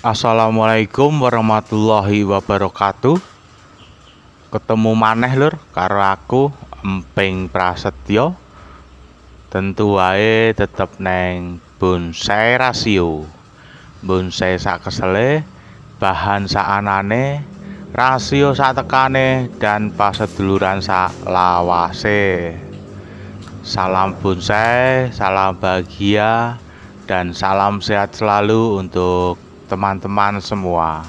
Assalamualaikum warahmatullahi wabarakatuh. Ketemu maneh lur karo aku Emping Prasetyo. Tentu wae tetep neng bonsai rasio. Bonsai sak kesele, bahan sak anane, rasio sak tekane dan paseduluran sak lawase. Salam bonsai, salam bahagia dan salam sehat selalu untuk teman-teman semua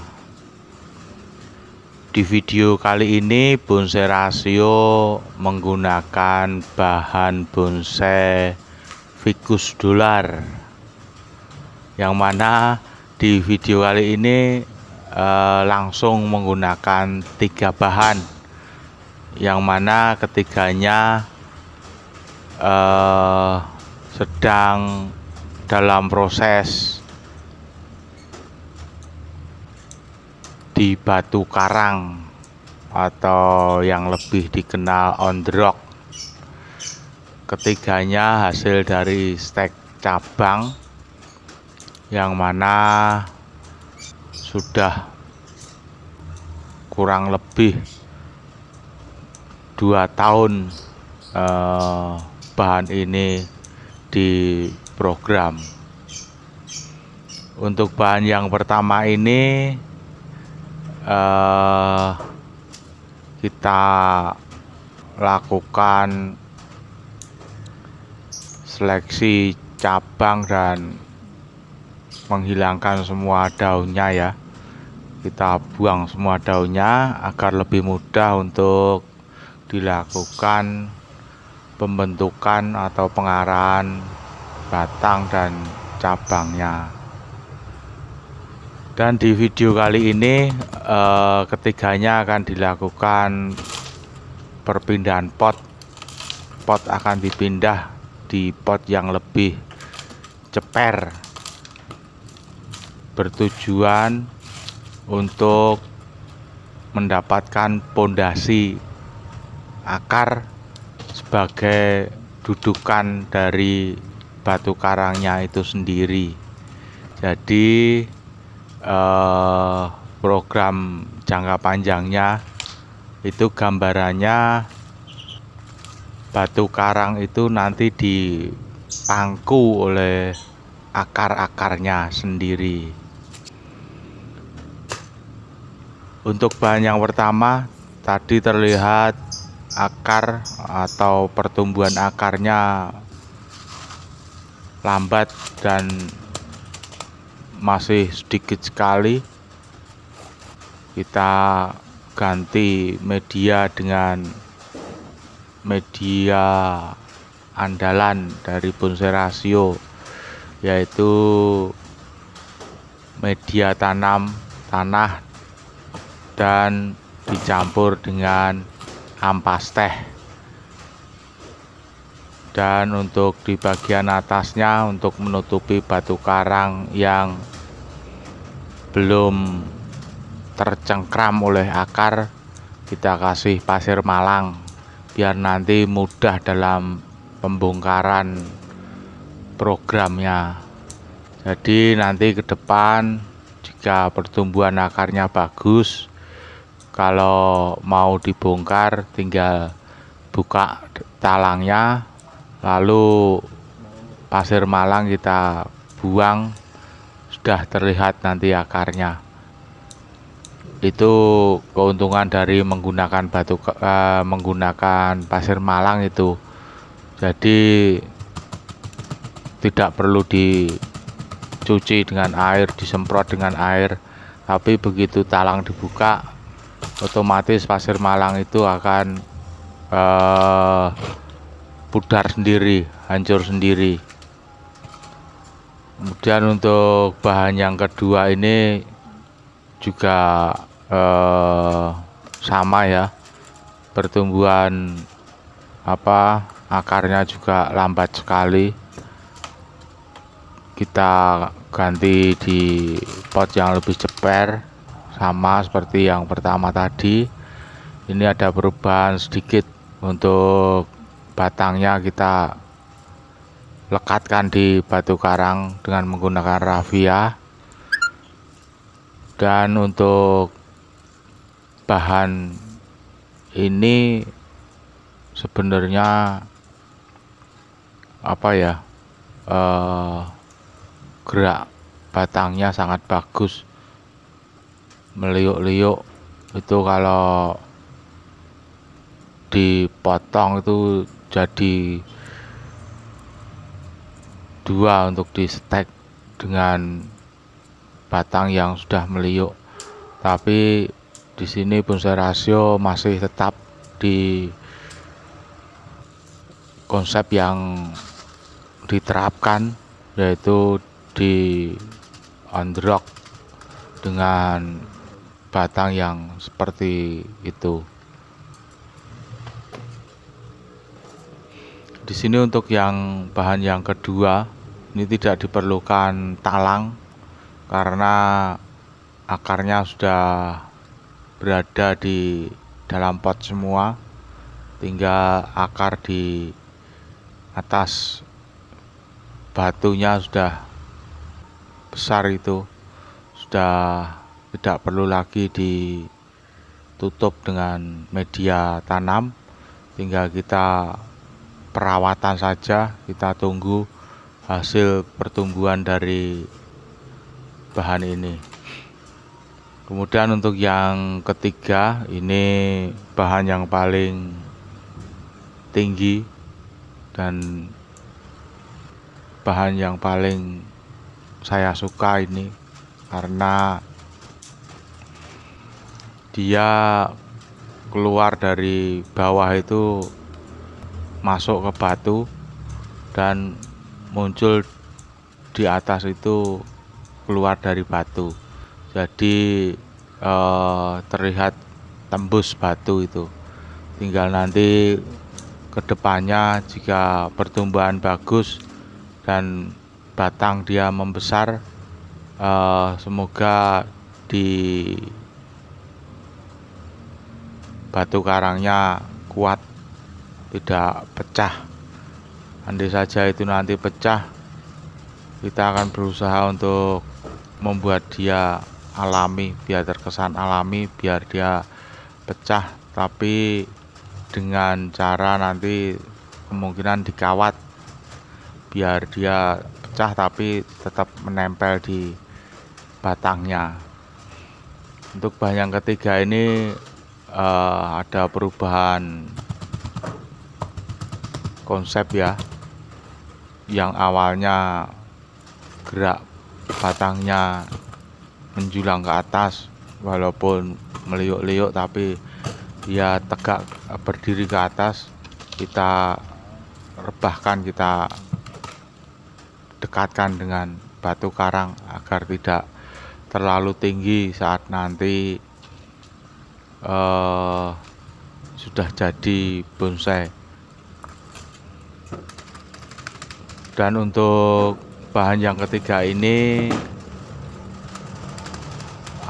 di video kali ini bonsai rasio menggunakan bahan bonsai ficus dolar yang mana di video kali ini eh, langsung menggunakan tiga bahan yang mana ketiganya eh, sedang dalam proses di Batu Karang atau yang lebih dikenal on the rock Ketiganya hasil dari stek cabang yang mana sudah kurang lebih dua tahun eh, bahan ini di program untuk bahan yang pertama ini uh, kita lakukan seleksi cabang dan menghilangkan semua daunnya ya kita buang semua daunnya agar lebih mudah untuk dilakukan pembentukan atau pengarahan batang dan cabangnya dan di video kali ini Eh, ketiganya akan dilakukan perpindahan pot pot akan dipindah di pot yang lebih ceper bertujuan untuk mendapatkan pondasi akar sebagai dudukan dari batu karangnya itu sendiri jadi eh, program jangka panjangnya itu gambarannya batu karang itu nanti dipangku oleh akar-akarnya sendiri untuk bahan yang pertama tadi terlihat akar atau pertumbuhan akarnya lambat dan masih sedikit sekali kita ganti media dengan media andalan dari bonsai rasio yaitu media tanam tanah dan dicampur dengan ampas teh dan untuk di bagian atasnya untuk menutupi batu karang yang belum tercengkram oleh akar kita kasih pasir malang biar nanti mudah dalam pembongkaran programnya jadi nanti ke depan jika pertumbuhan akarnya bagus kalau mau dibongkar tinggal buka talangnya lalu pasir malang kita buang sudah terlihat nanti akarnya itu keuntungan dari menggunakan batu uh, menggunakan pasir malang itu jadi tidak perlu dicuci dengan air disemprot dengan air tapi begitu talang dibuka otomatis pasir malang itu akan uh, pudar sendiri hancur sendiri kemudian untuk bahan yang kedua ini juga eh, sama ya pertumbuhan apa akarnya juga lambat sekali kita ganti di pot yang lebih ceper sama seperti yang pertama tadi ini ada perubahan sedikit untuk batangnya kita lekatkan di batu karang dengan menggunakan rafia dan untuk bahan ini sebenarnya apa ya eh, gerak batangnya sangat bagus meliuk-liuk itu kalau dipotong itu jadi dua untuk di stek dengan batang yang sudah meliuk tapi di sini bonsai rasio masih tetap di konsep yang diterapkan yaitu di on the dengan batang yang seperti itu. Di sini untuk yang bahan yang kedua ini tidak diperlukan talang karena akarnya sudah berada di dalam pot semua tinggal akar di atas batunya sudah besar itu sudah tidak perlu lagi ditutup dengan media tanam tinggal kita perawatan saja kita tunggu hasil pertumbuhan dari bahan ini Kemudian untuk yang ketiga ini bahan yang paling tinggi dan bahan yang paling saya suka ini karena dia keluar dari bawah itu masuk ke batu dan muncul di atas itu keluar dari batu jadi eh, terlihat tembus batu itu tinggal nanti kedepannya jika pertumbuhan bagus dan batang dia membesar eh, semoga di batu karangnya kuat tidak pecah andai saja itu nanti pecah kita akan berusaha untuk membuat dia alami biar terkesan alami biar dia pecah tapi dengan cara nanti kemungkinan dikawat biar dia pecah tapi tetap menempel di batangnya untuk bahan yang ketiga ini uh, ada perubahan konsep ya yang awalnya gerak batangnya menjulang ke atas walaupun meliuk-liuk tapi dia tegak berdiri ke atas kita rebahkan kita dekatkan dengan batu karang agar tidak terlalu tinggi saat nanti uh, sudah jadi bonsai dan untuk bahan yang ketiga ini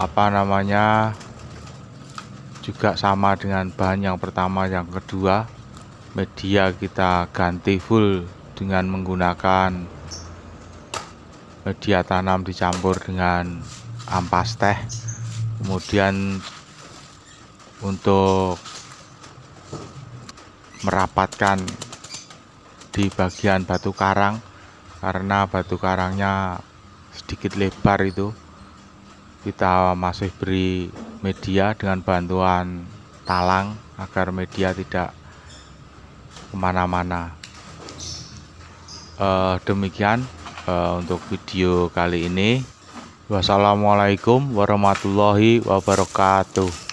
apa namanya juga sama dengan bahan yang pertama yang kedua media kita ganti full dengan menggunakan media tanam dicampur dengan ampas teh kemudian untuk merapatkan di bagian batu karang karena batu karangnya sedikit lebar itu kita masih beri media dengan bantuan talang agar media tidak kemana-mana uh, demikian uh, untuk video kali ini wassalamualaikum warahmatullahi wabarakatuh